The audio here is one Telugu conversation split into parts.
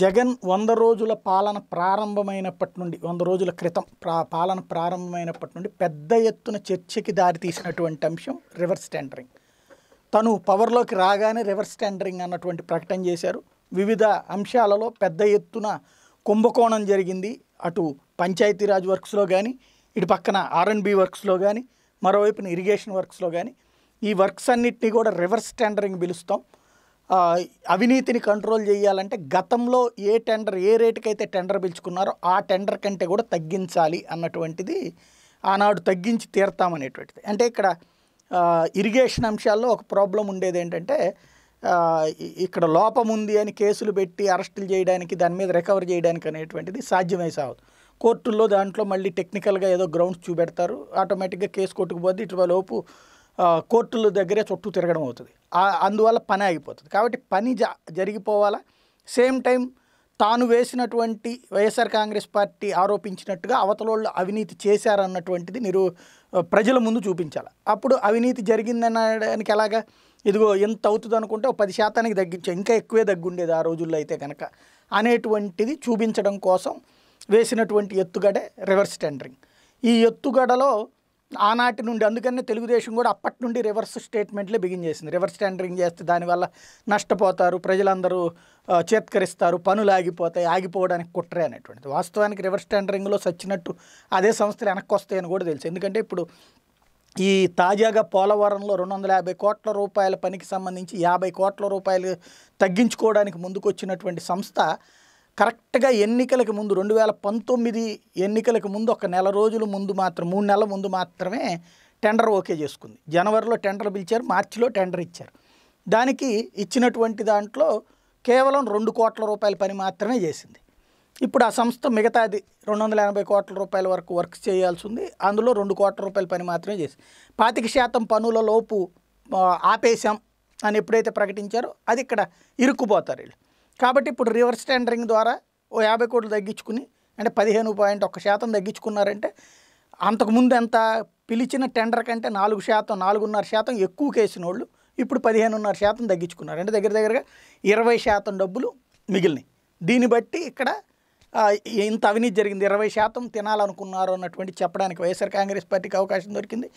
జగన్ వంద రోజుల పాలన ప్రారంభమైనప్పటి నుండి వంద రోజుల క్రితం ప్రా పాలన ప్రారంభమైనప్పటి నుండి పెద్ద ఎత్తున చర్చకి దారితీసినటువంటి అంశం రివర్స్ టెండరింగ్ తను పవర్లోకి రాగానే రివర్స్ టెండరింగ్ అన్నటువంటి ప్రకటన చేశారు వివిధ అంశాలలో పెద్ద ఎత్తున కుంభకోణం జరిగింది అటు పంచాయతీరాజ్ వర్క్స్లో కానీ ఇటు పక్కన ఆర్ఎన్బి వర్క్స్లో కానీ మరోవైపున ఇరిగేషన్ వర్క్స్లో కానీ ఈ వర్క్స్ అన్నిటినీ కూడా రివర్స్ టెండరింగ్ పిలుస్తాం అవినీతిని కంట్రోల్ చేయాలంటే గతంలో ఏ టెండర్ ఏ రేటుకైతే టెండర్ పిలుచుకున్నారో ఆ టెండర్ కంటే కూడా తగ్గించాలి అన్నటువంటిది ఆనాడు తగ్గించి తీర్తామనేటువంటిది అంటే ఇక్కడ ఇరిగేషన్ అంశాల్లో ఒక ప్రాబ్లం ఉండేది ఏంటంటే ఇక్కడ లోపం ఉంది అని కేసులు పెట్టి అరెస్టులు చేయడానికి దాని మీద రికవర్ చేయడానికి అనేటువంటిది సాధ్యమై సాగదు కోర్టుల్లో దాంట్లో మళ్ళీ టెక్నికల్గా ఏదో గ్రౌండ్స్ చూపెడతారు ఆటోమేటిక్గా కేసు కొట్టుకుపోద్ది ఇటువలోపు కోర్టుల దగ్గరే చుట్టూ తిరగడం అవుతుంది అందువల్ల పని ఆగిపోతుంది కాబట్టి పని జ జరిగిపోవాలా సేమ్ టైం తాను వేసినటువంటి వైఎస్ఆర్ కాంగ్రెస్ పార్టీ ఆరోపించినట్టుగా అవతలోళ్ళు అవినీతి చేశారన్నటువంటిది నిరు ప్రజల ముందు చూపించాలి అప్పుడు అవినీతి జరిగిందనడానికి ఎలాగా ఇదిగో ఎంత అవుతుంది అనుకుంటే పది శాతానికి తగ్గించా ఇంకా ఎక్కువే తగ్గుండేది ఆ రోజుల్లో అయితే కనుక అనేటువంటిది చూపించడం కోసం వేసినటువంటి ఎత్తుగడే రివర్స్ టెండరింగ్ ఈ ఎత్తుగడలో ఆనాటి నుండి అందుకనే తెలుగుదేశం కూడా అప్పటి నుండి రివర్స్ స్టేట్మెంట్లే బిగిన్ చేసింది రివర్స్ టెండరింగ్ చేస్తే దానివల్ల నష్టపోతారు ప్రజలందరూ చేత్కరిస్తారు పనులు ఆగిపోతాయి ఆగిపోవడానికి కుట్రే అనేటువంటిది వాస్తవానికి రివర్స్ టెండరింగ్లో సచ్చినట్టు అదే సంస్థలు వెనక్కి వస్తాయని కూడా తెలుసు ఎందుకంటే ఇప్పుడు ఈ తాజాగా పోలవరంలో రెండు వందల యాభై కోట్ల రూపాయల పనికి సంబంధించి యాభై కోట్ల రూపాయలు తగ్గించుకోవడానికి ముందుకొచ్చినటువంటి సంస్థ కరెక్ట్గా ఎన్నికలకు ముందు రెండు వేల పంతొమ్మిది ఎన్నికలకు ముందు ఒక నెల రోజుల ముందు మాత్రం మూడు నెలల ముందు మాత్రమే టెండర్ ఓకే చేసుకుంది జనవరిలో టెండర్ పిలిచారు మార్చిలో టెండర్ ఇచ్చారు దానికి ఇచ్చినటువంటి దాంట్లో కేవలం రెండు కోట్ల రూపాయల పని మాత్రమే చేసింది ఇప్పుడు ఆ సంస్థ మిగతాది రెండు వందల ఎనభై కోట్ల రూపాయల వరకు వర్క్ చేయాల్సి ఉంది అందులో రెండు కోట్ల రూపాయల పని మాత్రమే చేసింది పాతిక శాతం పనుల లోపు ఆపేశాం అని ఎప్పుడైతే ప్రకటించారో అది ఇక్కడ ఇరుక్కుపోతారు వీళ్ళు కాబట్టి ఇప్పుడు రివర్స్ టెండరింగ్ ద్వారా ఓ యాభై కోట్లు తగ్గించుకుని అంటే పదిహేను పాయింట్ ఒక శాతం తగ్గించుకున్నారంటే అంతకుముందు ఎంత పిలిచిన టెండర్ కంటే నాలుగు శాతం నాలుగున్నర శాతం ఎక్కువ కేసిన వాళ్ళు ఇప్పుడు పదిహేనున్నర శాతం తగ్గించుకున్నారు అంటే దగ్గర దగ్గరగా ఇరవై శాతం డబ్బులు మిగిలినాయి దీన్ని బట్టి ఇక్కడ ఇంత అవినీతి జరిగింది ఇరవై శాతం తినాలనుకున్నారు అన్నటువంటి చెప్పడానికి వైఎస్ఆర్ కాంగ్రెస్ పార్టీకి అవకాశం దొరికింది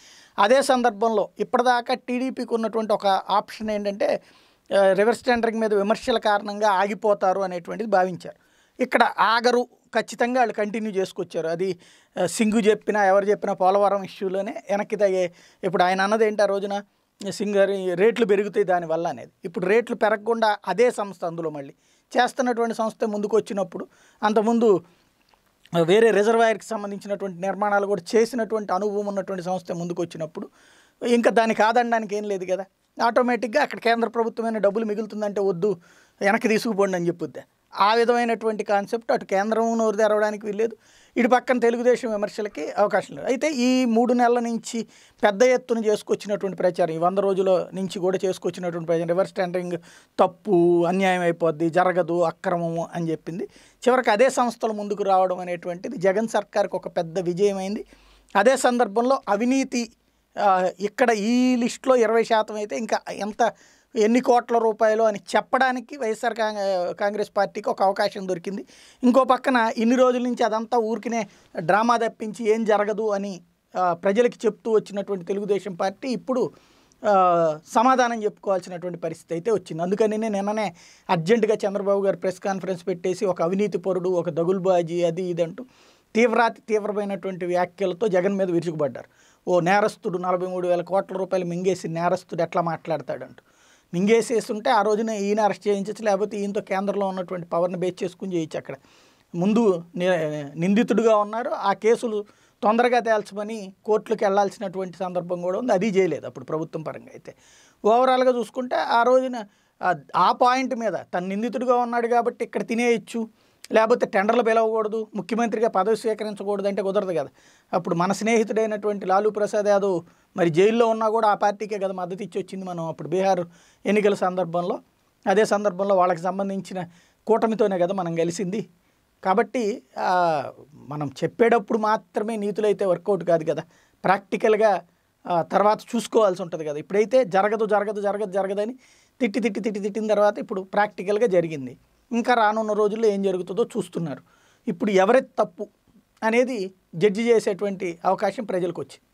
అదే సందర్భంలో ఇప్పటిదాకా టీడీపీకి ఉన్నటువంటి ఒక ఆప్షన్ ఏంటంటే రివర్స్ టెండరింగ్ మీద విమర్శల కారణంగా ఆగిపోతారు అనేటువంటిది భావించారు ఇక్కడ ఆగరు ఖచ్చితంగా వాళ్ళు కంటిన్యూ చేసుకొచ్చారు అది సింగు చెప్పినా ఎవరు చెప్పినా పోలవరం ఇష్యూలోనే వెనక్కి తగే ఇప్పుడు ఆయన అన్నది ఏంటి ఆ రోజున సింగ్ రేట్లు పెరుగుతాయి దానివల్ల అనేది ఇప్పుడు రేట్లు పెరగకుండా అదే సంస్థ అందులో మళ్ళీ చేస్తున్నటువంటి సంస్థ ముందుకు వచ్చినప్పుడు అంతకుముందు వేరే రిజర్వాయర్కి సంబంధించినటువంటి నిర్మాణాలు కూడా చేసినటువంటి అనుభవం ఉన్నటువంటి సంస్థ ముందుకు వచ్చినప్పుడు ఇంకా దాన్ని కాదనడానికి ఏం లేదు కదా ఆటోమేటిక్గా అక్కడ కేంద్ర ప్రభుత్వమైన డబ్బులు మిగులుతుందంటే వద్దు వెనక్కి తీసుకుపోండి అని చెప్పొద్దే ఆ విధమైనటువంటి కాన్సెప్ట్ అటు కేంద్రం నోరు తెరవడానికి వీల్లేదు ఇటు పక్కన తెలుగుదేశం విమర్శలకి అవకాశం లేదు అయితే ఈ మూడు నెలల నుంచి పెద్ద ఎత్తున చేసుకొచ్చినటువంటి ప్రచారం ఈ వంద రోజుల నుంచి కూడా చేసుకొచ్చినటువంటి ప్రచారం రివర్స్ టెండరింగ్ తప్పు అన్యాయం అయిపోద్ది జరగదు అక్రమము అని చెప్పింది చివరికి అదే సంస్థలు ముందుకు రావడం అనేటువంటిది జగన్ సర్కార్కి ఒక పెద్ద విజయమైంది అదే సందర్భంలో అవినీతి ఇక్కడ ఈ లిస్టులో ఇరవై శాతం అయితే ఇంకా ఎంత ఎన్ని కోట్ల రూపాయలు అని చెప్పడానికి వైఎస్ఆర్ కాంగ్రెస్ పార్టీకి ఒక అవకాశం దొరికింది ఇంకో పక్కన ఇన్ని రోజుల నుంచి అదంతా ఊరికినే డ్రామా తప్పించి ఏం జరగదు అని ప్రజలకి చెప్తూ వచ్చినటువంటి తెలుగుదేశం పార్టీ ఇప్పుడు సమాధానం చెప్పుకోవాల్సినటువంటి పరిస్థితి అయితే వచ్చింది అందుకని నేను నిన్ననే అర్జెంటుగా చంద్రబాబు గారు ప్రెస్ కాన్ఫరెన్స్ పెట్టేసి ఒక అవినీతి పొరుడు ఒక దగుల్బాజీ అది ఇదంటూ తీవ్రాతి తీవ్రమైనటువంటి వ్యాఖ్యలతో జగన్ మీద విరుచుకుపడ్డారు ఓ నేరస్తుడు నలభై మూడు వేల కోట్ల రూపాయలు మింగేసి నేరస్తుడు ఎట్లా మాట్లాడతాడంట మింగేసేస్తుంటే ఆ రోజున ఈయన అరెస్ట్ చేయించచ్చు లేకపోతే ఈయనతో కేంద్రంలో ఉన్నటువంటి పవర్ని బేస్ చేసుకుని చేయొచ్చు అక్కడ ముందు నిందితుడుగా ఉన్నారు ఆ కేసులు తొందరగా తేల్చమని కోర్టులకు వెళ్లాల్సినటువంటి సందర్భం కూడా ఉంది అది చేయలేదు అప్పుడు ప్రభుత్వం పరంగా అయితే ఓవరాల్గా చూసుకుంటే ఆ రోజున ఆ పాయింట్ మీద తను నిందితుడిగా ఉన్నాడు కాబట్టి ఇక్కడ తినేయచ్చు లేకపోతే టెండర్లు పిలవకూడదు ముఖ్యమంత్రిగా పదవి స్వీకరించకూడదు అంటే కుదరదు కదా అప్పుడు మన స్నేహితుడైనటువంటి లాలూ ప్రసాద్ యాదవ్ మరి జైల్లో ఉన్నా కూడా ఆ పార్టీకే కదా మద్దతు ఇచ్చి వచ్చింది మనం అప్పుడు బీహార్ ఎన్నికల సందర్భంలో అదే సందర్భంలో వాళ్ళకి సంబంధించిన కూటమితోనే కదా మనం కలిసింది కాబట్టి మనం చెప్పేటప్పుడు మాత్రమే నీతులైతే వర్కౌట్ కాదు కదా ప్రాక్టికల్గా తర్వాత చూసుకోవాల్సి ఉంటుంది కదా ఇప్పుడైతే జరగదు జరగదు జరగదు జరగదని తిట్టి తిట్టి తిట్టి తిట్టిన తర్వాత ఇప్పుడు ప్రాక్టికల్గా జరిగింది ఇంకా రానున్న రోజుల్లో ఏం జరుగుతుందో చూస్తున్నారు ఇప్పుడు ఎవరి తప్పు అనేది జడ్జి చేసేటువంటి అవకాశం ప్రజలకు వచ్చింది